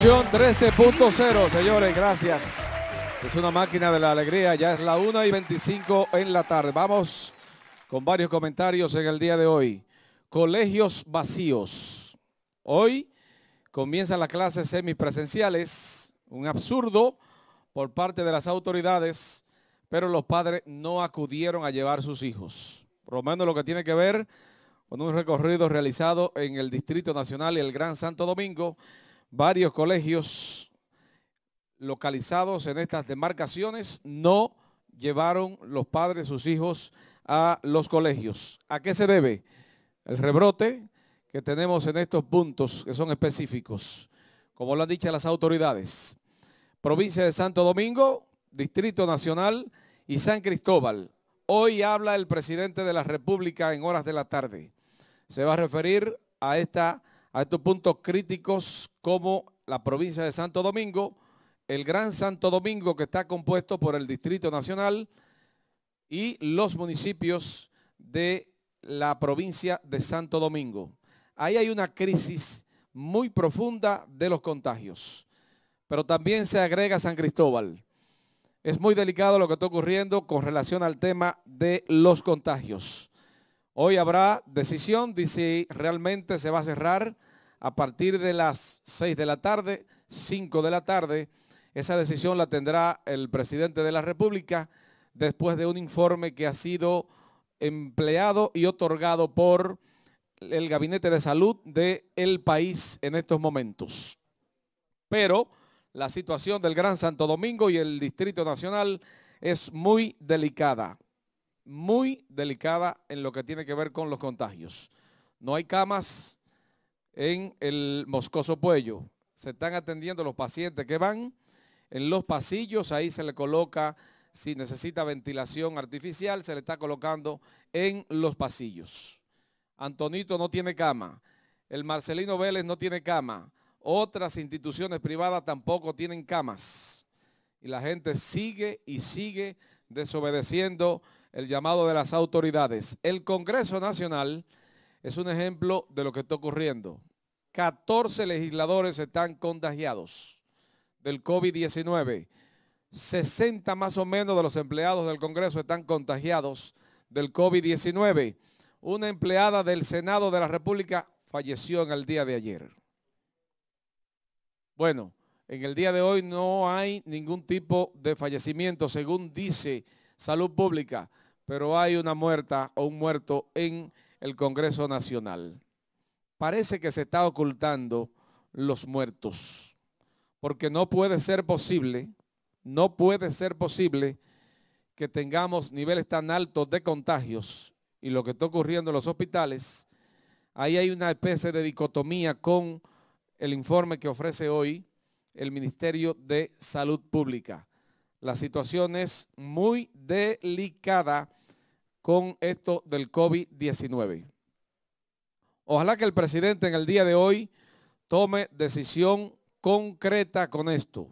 13.0, señores, gracias. Es una máquina de la alegría, ya es la 1 y 25 en la tarde. Vamos con varios comentarios en el día de hoy. Colegios vacíos. Hoy comienzan las clases semipresenciales, un absurdo por parte de las autoridades, pero los padres no acudieron a llevar sus hijos. Por lo que tiene que ver con un recorrido realizado en el Distrito Nacional y el Gran Santo Domingo varios colegios localizados en estas demarcaciones no llevaron los padres sus hijos a los colegios. ¿A qué se debe? El rebrote que tenemos en estos puntos que son específicos, como lo han dicho las autoridades. Provincia de Santo Domingo, Distrito Nacional y San Cristóbal. Hoy habla el presidente de la República en horas de la tarde. Se va a referir a esta a estos puntos críticos como la provincia de Santo Domingo, el Gran Santo Domingo que está compuesto por el Distrito Nacional y los municipios de la provincia de Santo Domingo. Ahí hay una crisis muy profunda de los contagios, pero también se agrega San Cristóbal. Es muy delicado lo que está ocurriendo con relación al tema de los contagios. Hoy habrá decisión de si realmente se va a cerrar a partir de las 6 de la tarde, 5 de la tarde. Esa decisión la tendrá el presidente de la República después de un informe que ha sido empleado y otorgado por el Gabinete de Salud del el país en estos momentos. Pero la situación del Gran Santo Domingo y el Distrito Nacional es muy delicada muy delicada en lo que tiene que ver con los contagios. No hay camas en el Moscoso Puello. Se están atendiendo los pacientes que van en los pasillos. Ahí se le coloca, si necesita ventilación artificial, se le está colocando en los pasillos. Antonito no tiene cama. El Marcelino Vélez no tiene cama. Otras instituciones privadas tampoco tienen camas. Y la gente sigue y sigue desobedeciendo el llamado de las autoridades. El Congreso Nacional es un ejemplo de lo que está ocurriendo. 14 legisladores están contagiados del COVID-19. 60 más o menos de los empleados del Congreso están contagiados del COVID-19. Una empleada del Senado de la República falleció en el día de ayer. Bueno, en el día de hoy no hay ningún tipo de fallecimiento, según dice salud pública, pero hay una muerta o un muerto en el Congreso Nacional. Parece que se está ocultando los muertos, porque no puede ser posible, no puede ser posible que tengamos niveles tan altos de contagios y lo que está ocurriendo en los hospitales. Ahí hay una especie de dicotomía con el informe que ofrece hoy el Ministerio de Salud Pública. La situación es muy delicada con esto del COVID-19. Ojalá que el presidente en el día de hoy tome decisión concreta con esto,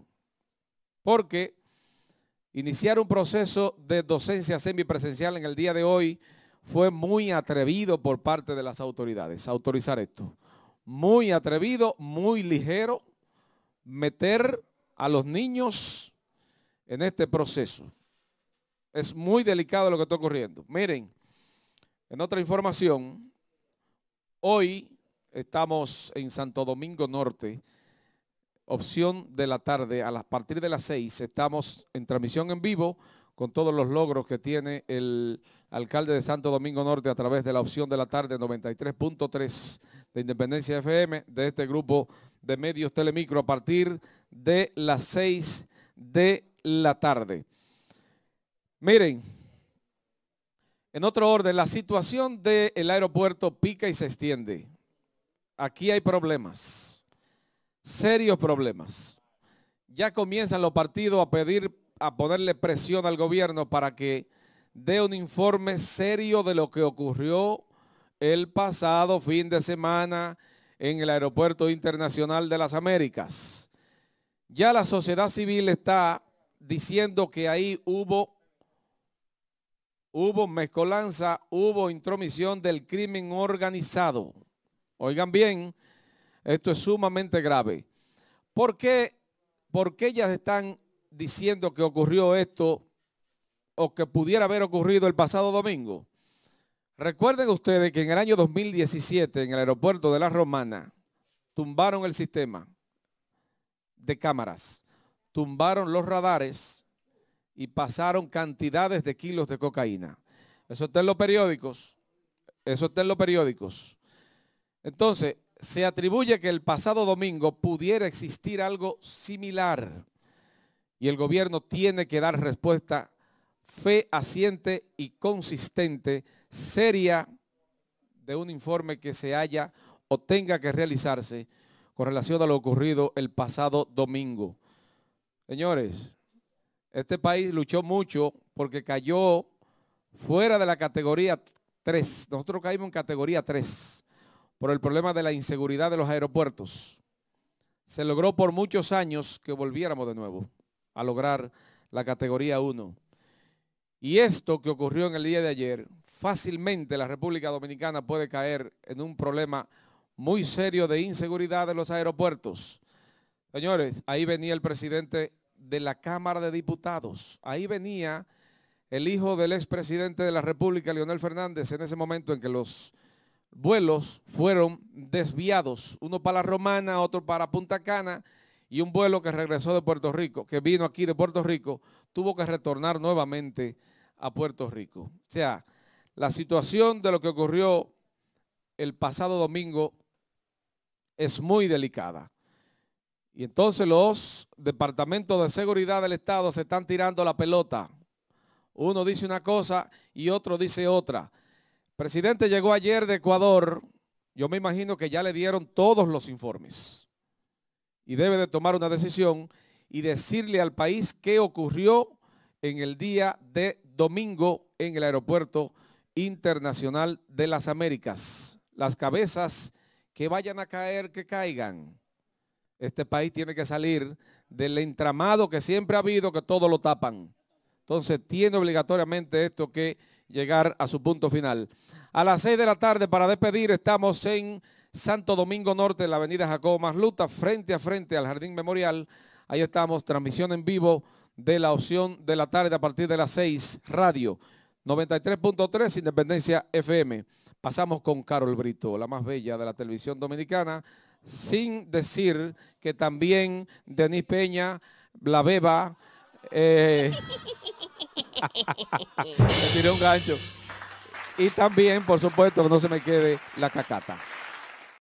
porque iniciar un proceso de docencia semipresencial en el día de hoy fue muy atrevido por parte de las autoridades, autorizar esto. Muy atrevido, muy ligero, meter a los niños en este proceso. Es muy delicado lo que está ocurriendo. Miren, en otra información, hoy estamos en Santo Domingo Norte, opción de la tarde, a partir de las seis, estamos en transmisión en vivo con todos los logros que tiene el alcalde de Santo Domingo Norte a través de la opción de la tarde 93.3 de Independencia FM de este grupo de medios Telemicro a partir de las 6 de la tarde. Miren, en otro orden, la situación del aeropuerto pica y se extiende. Aquí hay problemas, serios problemas. Ya comienzan los partidos a pedir, a ponerle presión al gobierno para que dé un informe serio de lo que ocurrió el pasado fin de semana en el Aeropuerto Internacional de las Américas. Ya la sociedad civil está diciendo que ahí hubo, hubo mezcolanza, hubo intromisión del crimen organizado. Oigan bien, esto es sumamente grave. porque ¿Por qué ellas están diciendo que ocurrió esto o que pudiera haber ocurrido el pasado domingo? Recuerden ustedes que en el año 2017 en el aeropuerto de La Romana tumbaron el sistema de cámaras tumbaron los radares y pasaron cantidades de kilos de cocaína. Eso está en los periódicos. Eso está en los periódicos. Entonces, se atribuye que el pasado domingo pudiera existir algo similar y el gobierno tiene que dar respuesta fehaciente y consistente, seria, de un informe que se haya o tenga que realizarse con relación a lo ocurrido el pasado domingo. Señores, este país luchó mucho porque cayó fuera de la categoría 3. Nosotros caímos en categoría 3 por el problema de la inseguridad de los aeropuertos. Se logró por muchos años que volviéramos de nuevo a lograr la categoría 1. Y esto que ocurrió en el día de ayer, fácilmente la República Dominicana puede caer en un problema muy serio de inseguridad de los aeropuertos. Señores, ahí venía el presidente de la Cámara de Diputados. Ahí venía el hijo del expresidente de la República, Leonel Fernández, en ese momento en que los vuelos fueron desviados, uno para la Romana, otro para Punta Cana, y un vuelo que regresó de Puerto Rico, que vino aquí de Puerto Rico, tuvo que retornar nuevamente a Puerto Rico. O sea, la situación de lo que ocurrió el pasado domingo es muy delicada. Y entonces los departamentos de seguridad del Estado se están tirando la pelota. Uno dice una cosa y otro dice otra. El presidente llegó ayer de Ecuador. Yo me imagino que ya le dieron todos los informes. Y debe de tomar una decisión y decirle al país qué ocurrió en el día de domingo en el Aeropuerto Internacional de las Américas. Las cabezas que vayan a caer, que caigan este país tiene que salir del entramado que siempre ha habido, que todo lo tapan. Entonces tiene obligatoriamente esto que llegar a su punto final. A las 6 de la tarde, para despedir, estamos en Santo Domingo Norte, en la avenida Jacobo Masluta, frente a frente al Jardín Memorial. Ahí estamos, transmisión en vivo de la opción de la tarde a partir de las 6, radio 93.3, Independencia FM. Pasamos con Carol Brito, la más bella de la televisión dominicana sin decir que también Denis Peña, la beba, eh, me un gancho. Y también, por supuesto, que no se me quede la cacata.